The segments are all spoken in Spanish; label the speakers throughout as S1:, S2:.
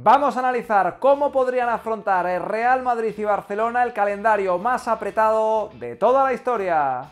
S1: Vamos a analizar cómo podrían afrontar el Real Madrid y Barcelona el calendario más apretado de toda la historia.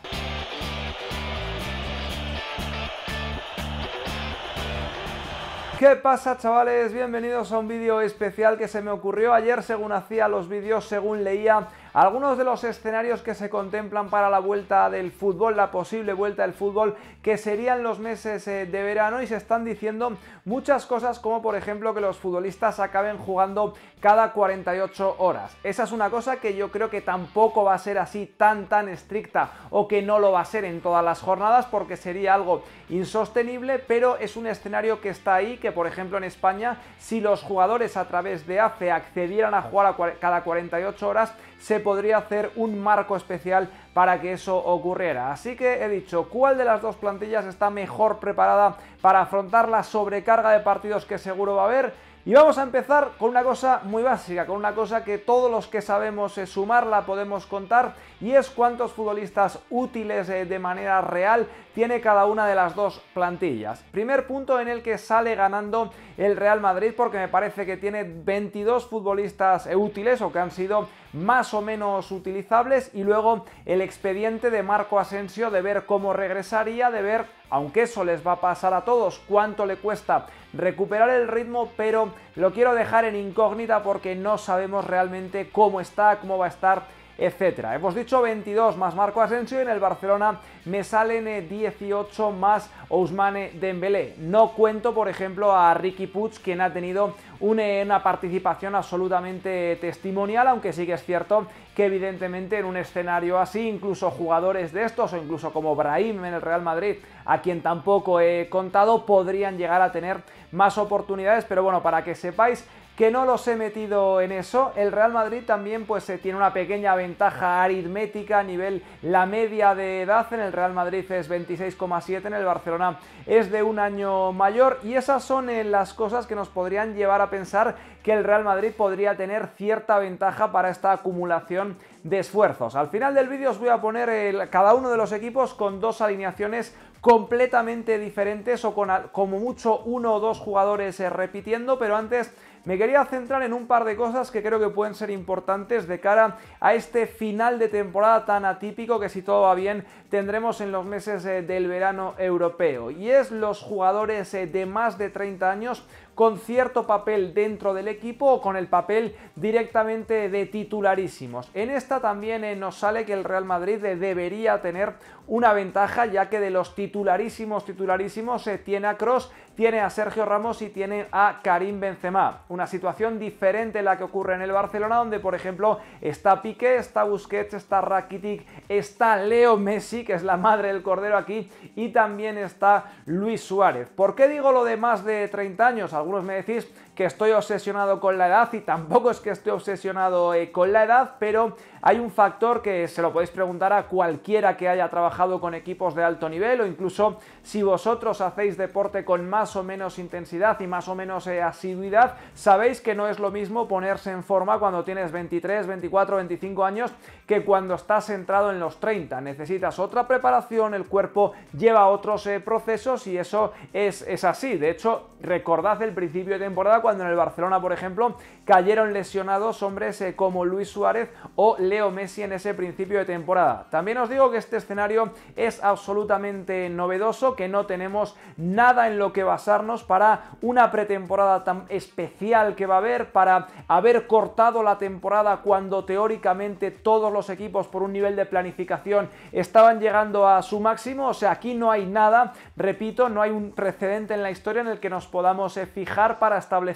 S1: ¿Qué pasa chavales? Bienvenidos a un vídeo especial que se me ocurrió ayer según hacía los vídeos, según leía algunos de los escenarios que se contemplan para la vuelta del fútbol, la posible vuelta del fútbol, que serían los meses eh, de verano y se están diciendo muchas cosas como por ejemplo que los futbolistas acaben jugando cada 48 horas. Esa es una cosa que yo creo que tampoco va a ser así tan tan estricta o que no lo va a ser en todas las jornadas porque sería algo insostenible, pero es un escenario que está ahí, que por ejemplo en España, si los jugadores a través de AFE accedieran a jugar cada 48 horas, se podría hacer un marco especial para que eso ocurriera. Así que he dicho, ¿cuál de las dos plantillas está mejor preparada para afrontar la sobrecarga de partidos que seguro va a haber? Y vamos a empezar con una cosa muy básica, con una cosa que todos los que sabemos eh, sumarla podemos contar, y es cuántos futbolistas útiles eh, de manera real tiene cada una de las dos plantillas. Primer punto en el que sale ganando el Real Madrid, porque me parece que tiene 22 futbolistas eh, útiles o que han sido más o menos utilizables, y luego el expediente de Marco Asensio de ver cómo regresaría, de ver aunque eso les va a pasar a todos, cuánto le cuesta recuperar el ritmo, pero lo quiero dejar en incógnita porque no sabemos realmente cómo está, cómo va a estar Etcétera. Hemos dicho 22 más Marco Asensio y en el Barcelona me salen 18 eh, más Ousmane Dembélé. No cuento, por ejemplo, a Ricky Puig, quien ha tenido eh, una participación absolutamente testimonial, aunque sí que es cierto que evidentemente en un escenario así, incluso jugadores de estos o incluso como Brahim en el Real Madrid, a quien tampoco he contado, podrían llegar a tener más oportunidades, pero bueno, para que sepáis que no los he metido en eso. El Real Madrid también pues eh, tiene una pequeña ventaja aritmética a nivel la media de edad. En el Real Madrid es 26,7, en el Barcelona es de un año mayor y esas son eh, las cosas que nos podrían llevar a pensar que el Real Madrid podría tener cierta ventaja para esta acumulación de esfuerzos. Al final del vídeo os voy a poner cada uno de los equipos con dos alineaciones completamente diferentes o con como mucho uno o dos jugadores eh, repitiendo, pero antes me quería centrar en un par de cosas que creo que pueden ser importantes de cara a este final de temporada tan atípico que si todo va bien tendremos en los meses eh, del verano europeo. Y es los jugadores eh, de más de 30 años con cierto papel dentro del equipo o con el papel directamente de titularísimos. En esta también eh, nos sale que el Real Madrid debería tener una ventaja ya que de los titularísimos titularísimos tiene a Cross, tiene a Sergio Ramos y tiene a Karim Benzema una situación diferente a la que ocurre en el Barcelona, donde por ejemplo está Piqué, está Busquets, está Rakitic, está Leo Messi, que es la madre del cordero aquí, y también está Luis Suárez. ¿Por qué digo lo de más de 30 años? Algunos me decís, que estoy obsesionado con la edad y tampoco es que esté obsesionado eh, con la edad, pero hay un factor que se lo podéis preguntar a cualquiera que haya trabajado con equipos de alto nivel o incluso si vosotros hacéis deporte con más o menos intensidad y más o menos eh, asiduidad, sabéis que no es lo mismo ponerse en forma cuando tienes 23, 24, 25 años que cuando estás centrado en los 30. Necesitas otra preparación, el cuerpo lleva otros eh, procesos y eso es así. De hecho, recordad el principio de temporada cuando en el Barcelona, por ejemplo, cayeron lesionados hombres eh, como Luis Suárez o Leo Messi en ese principio de temporada. También os digo que este escenario es absolutamente novedoso, que no tenemos nada en lo que basarnos para una pretemporada tan especial que va a haber, para haber cortado la temporada cuando teóricamente todos los equipos por un nivel de planificación estaban llegando a su máximo. O sea, aquí no hay nada, repito, no hay un precedente en la historia en el que nos podamos eh, fijar para establecer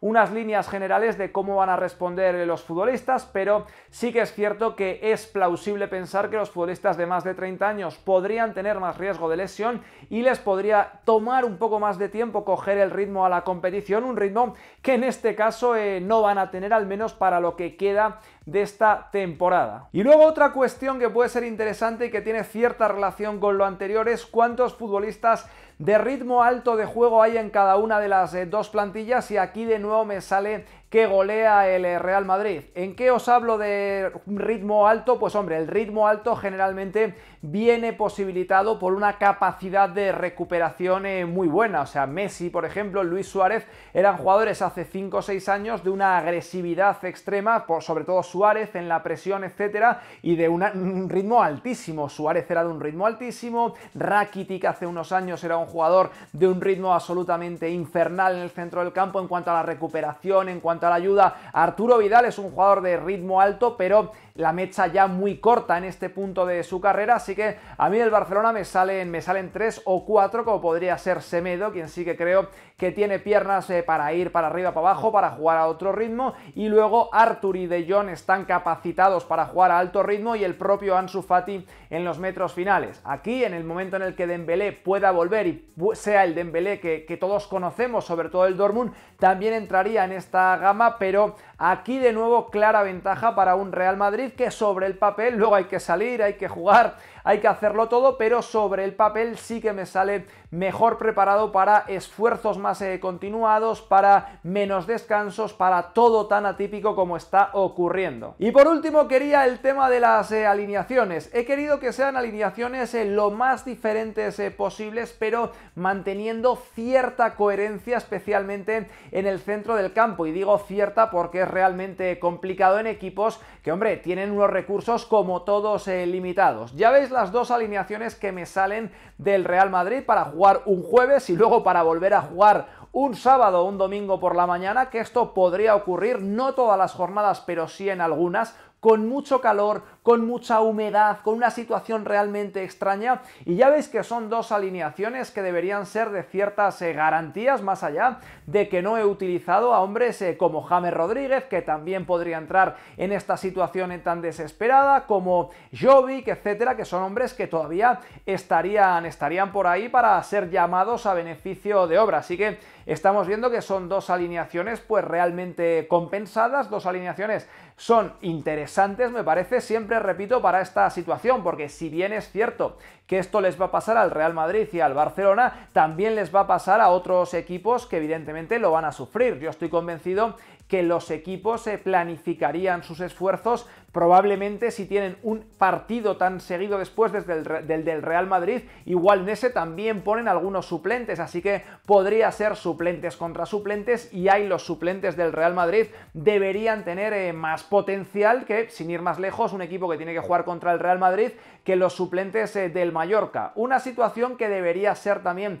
S1: unas líneas generales de cómo van a responder los futbolistas, pero sí que es cierto que es plausible pensar que los futbolistas de más de 30 años podrían tener más riesgo de lesión y les podría tomar un poco más de tiempo coger el ritmo a la competición, un ritmo que en este caso eh, no van a tener al menos para lo que queda de esta temporada. Y luego otra cuestión que puede ser interesante y que tiene cierta relación con lo anterior es cuántos futbolistas de ritmo alto de juego hay en cada una de las eh, dos plantillas y aquí de nuevo me sale que golea el eh, Real Madrid. ¿En qué os hablo de ritmo alto? Pues hombre, el ritmo alto generalmente viene posibilitado por una capacidad de recuperación eh, muy buena. O sea, Messi, por ejemplo, Luis Suárez eran jugadores hace 5 o 6 años de una agresividad extrema, por, sobre todo Suárez en la presión, etcétera, y de un ritmo altísimo. Suárez era de un ritmo altísimo, Rakitic hace unos años era un jugador de un ritmo absolutamente infernal en el centro del campo en cuanto a la recuperación, en cuanto a la ayuda. Arturo Vidal es un jugador de ritmo alto, pero la mecha ya muy corta en este punto de su carrera, así que a mí el Barcelona me salen, me salen tres o cuatro, como podría ser Semedo, quien sí que creo que tiene piernas eh, para ir para arriba, para abajo, para jugar a otro ritmo, y luego Artur y De Jong están capacitados para jugar a alto ritmo y el propio Ansu Fati en los metros finales. Aquí, en el momento en el que Dembélé pueda volver y sea el Dembélé que, que todos conocemos, sobre todo el Dortmund, también entraría en esta gama, pero aquí de nuevo clara ventaja para un Real Madrid que sobre el papel, luego hay que salir, hay que jugar, hay que hacerlo todo, pero sobre el papel sí que me sale mejor preparado para esfuerzos más eh, continuados, para menos descansos, para todo tan atípico como está ocurriendo. Y por último quería el tema de las eh, alineaciones. He querido que sean alineaciones eh, lo más diferentes posibles, pero manteniendo cierta coherencia, especialmente en el centro del campo. Y digo cierta porque es realmente complicado en equipos que, hombre, tienen unos recursos como todos limitados. Ya veis las dos alineaciones que me salen del Real Madrid para jugar jugar un jueves y luego para volver a jugar un sábado o un domingo por la mañana, que esto podría ocurrir, no todas las jornadas, pero sí en algunas, con mucho calor, con mucha humedad, con una situación realmente extraña. Y ya veis que son dos alineaciones que deberían ser de ciertas eh, garantías, más allá de que no he utilizado a hombres eh, como James Rodríguez, que también podría entrar en esta situación tan desesperada, como Jovic, etcétera, que son hombres que todavía estarían, estarían por ahí para ser llamados a beneficio de obra. Así que estamos viendo que son dos alineaciones pues realmente compensadas, dos alineaciones son interesantes interesantes, me parece, siempre repito, para esta situación, porque si bien es cierto que esto les va a pasar al Real Madrid y al Barcelona, también les va a pasar a otros equipos que evidentemente lo van a sufrir. Yo estoy convencido que los equipos se eh, planificarían sus esfuerzos probablemente si tienen un partido tan seguido después desde del, del Real Madrid, igual en ese también ponen algunos suplentes, así que podría ser suplentes contra suplentes y ahí los suplentes del Real Madrid deberían tener eh, más potencial que, sin ir más lejos, un equipo que tiene que jugar contra el Real Madrid que los suplentes eh, del Mallorca. Una situación que debería ser también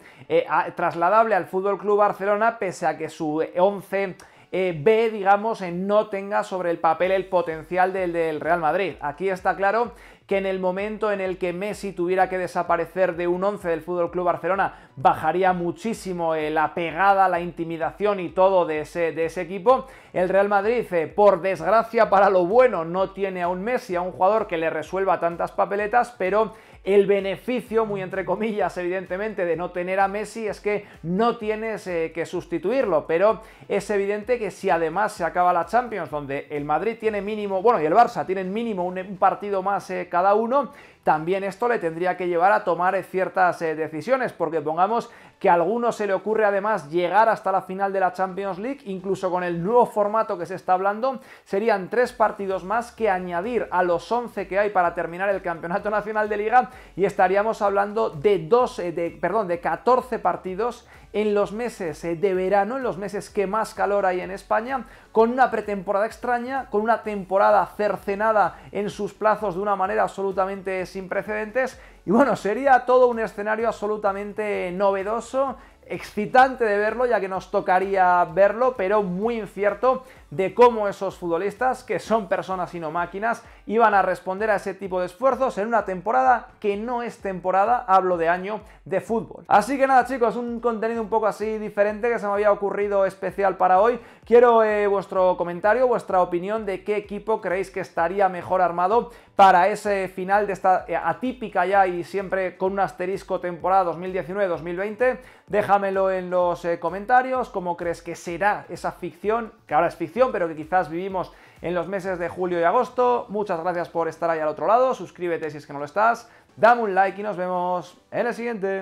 S1: trasladable al Fútbol Club Barcelona, pese a que su 11 eh, B, digamos, no tenga sobre el papel el potencial del, del Real Madrid. Aquí está claro que en el momento en el que Messi tuviera que desaparecer de un 11 del Fútbol Club Barcelona, bajaría muchísimo eh, la pegada, la intimidación y todo de ese, de ese equipo. El Real Madrid, por desgracia para lo bueno, no tiene a un Messi, a un jugador que le resuelva tantas papeletas, pero el beneficio, muy entre comillas, evidentemente, de no tener a Messi es que no tienes eh, que sustituirlo, pero es evidente que si además se acaba la Champions, donde el Madrid tiene mínimo, bueno, y el Barça tienen mínimo un, partido más eh, cada uno, también esto le tendría que llevar a tomar eh, ciertas decisiones, porque pongamos que a alguno se le ocurre además llegar hasta la final de la Champions League, incluso con el nuevo formato que se está hablando, serían tres partidos más que añadir a los 11 que hay para terminar el Campeonato Nacional de Liga y estaríamos hablando de, 12, eh, de, perdón, de 14 partidos en los meses eh, de verano, en los meses que más calor hay en España, con una pretemporada extraña, con una temporada cercenada en sus plazos de una manera absolutamente sin precedentes. Y bueno, sería todo un escenario absolutamente novedoso excitante de verlo, ya que nos tocaría verlo, pero muy incierto de cómo esos futbolistas, que son personas y no máquinas, iban a responder a ese tipo de esfuerzos en una temporada que no es temporada, hablo de año de fútbol. Así que nada chicos, un contenido un poco así diferente que se me había ocurrido especial para hoy. Quiero eh, vuestro comentario, vuestra opinión de qué equipo creéis que estaría mejor armado para ese final de esta eh, atípica ya y siempre con un asterisco temporada 2019-2020. Déjame Dámelo en los eh, comentarios, cómo crees que será esa ficción, que ahora es ficción, pero que quizás vivimos en los meses de julio y agosto. Muchas gracias por estar ahí al otro lado, suscríbete si es que no lo estás, dame un like y nos vemos en el siguiente.